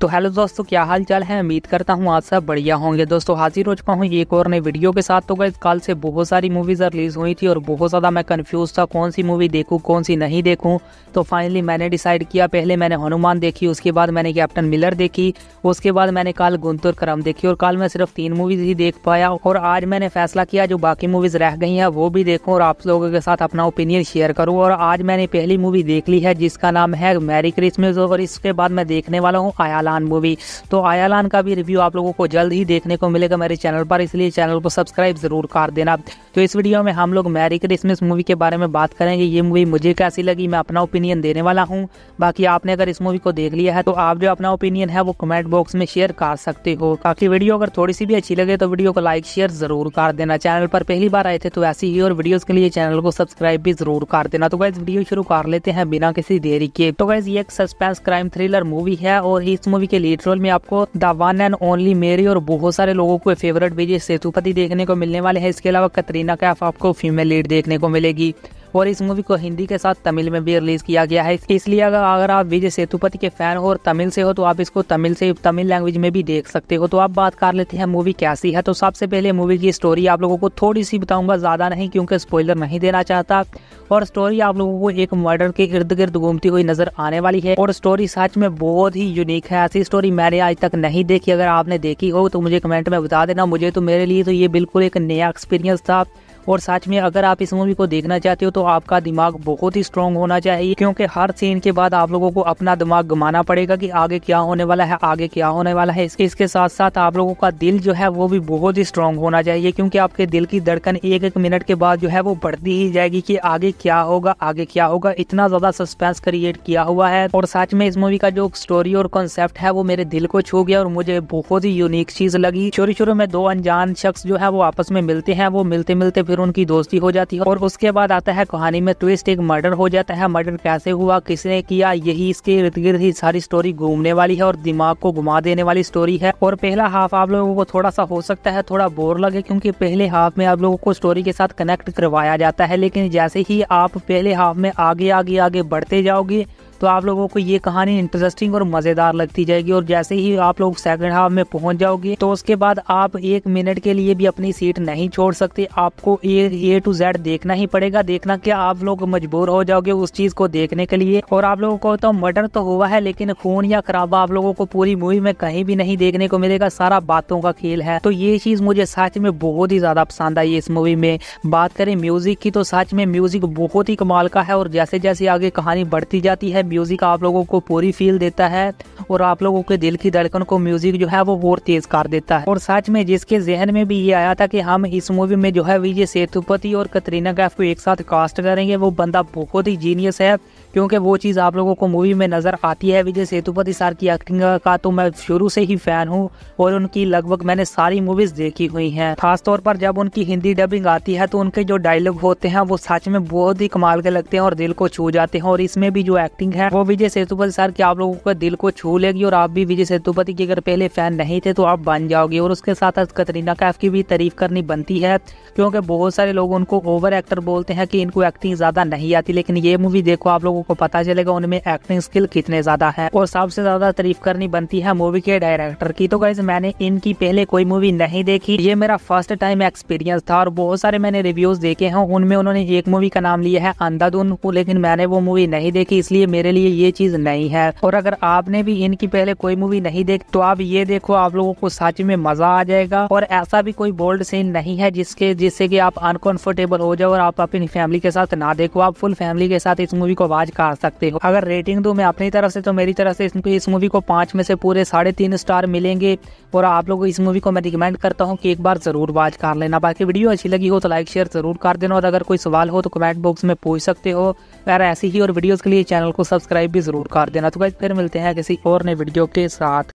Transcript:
तो हेलो दोस्तों क्या हाल चाल है उम्मीद करता हूँ आज सब बढ़िया होंगे दोस्तों हाजिर हो चुका हूँ एक और नई वीडियो के साथ तो गए कल से बहुत सारी मूवीज़ रिलीज़ हुई थी और बहुत ज़्यादा मैं कंफ्यूज था कौन सी मूवी देखूँ कौन सी नहीं देखूँ तो फाइनली मैंने डिसाइड किया पहले मैंने हनुमान देखी उसके बाद मैंने कैप्टन मिलर देखी उसके बाद मैंने कल गुंतुर करम देखी और कल मैं सिर्फ तीन मूवीज़ ही देख पाया और आज मैंने फैसला किया जो बाकी मूवीज़ रह गई हैं वो भी देखूँ और आप लोगों के साथ अपना ओपिनियन शेयर करूँ और आज मैंने पहली मूवी देख ली है जिसका नाम है मैरी क्रिसमस और इसके बाद मैं देखने वाला हूँ आयाला आयालान मूवी तो आयालान का भी रिव्यू आप लोगों को जल्द ही देखने को मिलेगा मेरे चैनल पर इसलिए चैनल को सब्सक्राइब ज़रूर कर देना तो इस वीडियो में हम लोग मैरी क्रिसमस मूवी के बारे में बात करेंगे ये मूवी मुझे कैसी लगी मैं अपना ओपिनियन देने वाला हूँ बाकी आपने अगर इस मूवी को देख लिया है तो आप जो अपना ओपिनियन है वो कमेंट बॉक्स में शेयर कर सकते हो बाकी वीडियो अगर थोड़ी सी भी अच्छी लगे तो वीडियो को लाइक शेयर ज़रूर कर देना चैनल पर पहली बार आए थे तो ऐसी ही और वीडियोज़ के लिए चैनल को सब्सक्राइब भी ज़रूर कर देना तो गैस वीडियो शुरू कर लेते हैं बिना किसी देरी के तो गैस ये एक सस्पेंस क्राइम थ्रिलर मूवी है और इस मूवी मूवी के लीड रोल में आपको द वन एंड ओनली मेरी और बहुत सारे लोगों को फेवरेट विजय सेतुपति देखने को मिलने वाले हैं इसके अलावा कतरीना कैफ आपको फीमेल लीड देखने को मिलेगी और इस मूवी को हिंदी के साथ तमिल में भी रिलीज किया गया है इसलिए अगर आप विजय सेतुपति के फैन हो और तमिल से हो तो आप इसको तमिल से तमिल लैंग्वेज में भी देख सकते हो तो आप बात कर लेते हैं मूवी कैसी है तो सबसे पहले मूवी की स्टोरी आप लोगों को थोड़ी सी बताऊंगा ज़्यादा नहीं क्योंकि स्पॉइलर नहीं देना चाहता और स्टोरी आप लोगों को एक मर्डर के इर्द गिर्द घूमती हुई नजर आने वाली है और स्टोरी सच में बहुत ही यूनिक है ऐसी स्टोरी मैंने आज तक नहीं देखी अगर आपने देखी हो तो मुझे कमेंट में बता देना मुझे तो मेरे लिए तो ये बिल्कुल एक नया एक्सपीरियंस था और साथ में अगर आप इस मूवी को देखना चाहते हो तो आपका दिमाग बहुत ही स्ट्रांग होना चाहिए क्योंकि हर सीन के बाद आप लोगों को अपना दिमाग घुमाना पड़ेगा कि आगे क्या होने वाला है आगे क्या होने वाला है इसके साथ साथ आप लोगों का दिल जो है वो भी बहुत ही स्ट्रांग होना चाहिए क्योंकि आपके दिल की धड़कन एक एक मिनट के बाद जो है वो बढ़ती ही जाएगी की आगे क्या होगा आगे क्या होगा इतना ज्यादा सस्पेंस क्रिएट किया हुआ है और साथ में इस मूवी का जो स्टोरी और कॉन्सेप्ट है वो मेरे दिल को छू गया और मुझे बहुत ही यूनिक चीज लगी शुरू शुरू में दो अनजान शख्स जो है वो आपस में मिलते हैं वो मिलते मिलते फिर उनकी दोस्ती हो जाती है और उसके बाद आता है कहानी में ट्विस्ट एक मर्डर हो जाता है मर्डर कैसे हुआ किसने किया यही इसके इर्द गिर्द ही सारी स्टोरी घूमने वाली है और दिमाग को घुमा देने वाली स्टोरी है और पहला हाफ आप लोगों को थोड़ा सा हो सकता है थोड़ा बोर लगे क्योंकि पहले हाफ में आप लोगों को स्टोरी के साथ कनेक्ट करवाया जाता है लेकिन जैसे ही आप पहले हाफ में आगे आगे आगे बढ़ते जाओगे तो आप लोगों को ये कहानी इंटरेस्टिंग और मज़ेदार लगती जाएगी और जैसे ही आप लोग सेकेंड हाफ में पहुंच जाओगे तो उसके बाद आप एक मिनट के लिए भी अपनी सीट नहीं छोड़ सकते आपको ए ए टू जेड देखना ही पड़ेगा देखना क्या आप लोग मजबूर हो जाओगे उस चीज़ को देखने के लिए और आप लोगों को तो मर्डर तो हुआ है लेकिन खून या खराबा आप लोगों को पूरी मूवी में कहीं भी नहीं देखने को मिलेगा सारा बातों का खेल है तो ये चीज़ मुझे सच में बहुत ही ज़्यादा पसंद आई इस मूवी में बात करें म्यूज़िक की तो सच में म्यूज़िक बहुत ही कमाल का है और जैसे जैसे आगे कहानी बढ़ती जाती है म्यूज़िक आप लोगों को पूरी फील देता है और आप लोगों के दिल की धड़कन को म्यूज़िक जो है वो और तेज़ कर देता है और सच में जिसके जहन में भी ये आया था कि हम इस मूवी में जो है विजय सेतुपति और कतरीना कैफ को एक साथ कास्ट करेंगे वो बंदा बहुत ही जीनियस है क्योंकि वो चीज़ आप लोगों को मूवी में नज़र आती है विजय सेतुपति सर की एक्टिंग का तो मैं शुरू से ही फ़ैन हूँ और उनकी लगभग मैंने सारी मूवीज़ देखी हुई हैं खासतौर पर जब उनकी हिंदी डबिंग आती है तो उनके जो डायलॉग होते हैं वो सच में बहुत ही कमाल के लगते हैं और दिल को छू जाते हैं और इसमें भी जो एक्टिंग है है वो विजय सेतुपति सर की आप लोगों का दिल को छू लेगी और आप भी विजय सेतुपति की अगर पहले फैन नहीं थे तो आप बन जाओगे और उसके साथ साथ कतरीना कैफ की भी तारीफ करनी बनती है क्योंकि बहुत सारे लोग उनको ओवर एक्टर बोलते हैं कि इनको एक्टिंग ज्यादा नहीं आती लेकिन ये मूवी देखो आप लोगों को पता चलेगा उनमें एक्टिंग स्किल कितने ज्यादा है और सबसे ज्यादा तारीफ करनी बनती है मूवी के डायरेक्टर की तो गाइज मैंने इनकी पहले कोई मूवी नहीं देखी ये मेरा फर्स्ट टाइम एक्सपीरियंस था और बहुत सारे मैंने रिव्यूज देखे हैं उनमें उन्होंने एक मूवी का नाम लिया है अंधाधुन लेकिन मैंने वो मूवी नहीं देखी इसलिए मेरे मेरे लिए ये चीज नहीं है और अगर आपने भी इनकी पहले कोई मूवी नहीं देख तो आप ये देखो आप लोगों को सच में मजा आ जाएगा और ऐसा भी कोई बोल्ड सीन नहीं है जिसके जिससे कि आप अनकंफर्टेबल हो जाओ और आप अपनी फैमिली के साथ ना देखो आप फुल फैमिली के साथ इस मूवी को आवाज कर सकते हो अगर रेटिंग दो मैं अपनी तरफ से तो मेरी तरफ से इस मूवी को पांच में से पूरे साढ़े तीन स्टार मिलेंगे और आप लोग इस मूवी को मैं रिकमेंड करता हूँ कि एक बार जरूर वाच कर लेना बाकी वीडियो अच्छी लगी हो तो लाइक शेयर जरूर कर देना और अगर कोई सवाल हो तो कमेंट बॉक्स में पूछ सकते हो यार ऐसी ही और वीडियोज के लिए चैनल को सब्सक्राइब भी ज़रूर कर देना तो गाइज फिर मिलते हैं किसी और नए वीडियो के साथ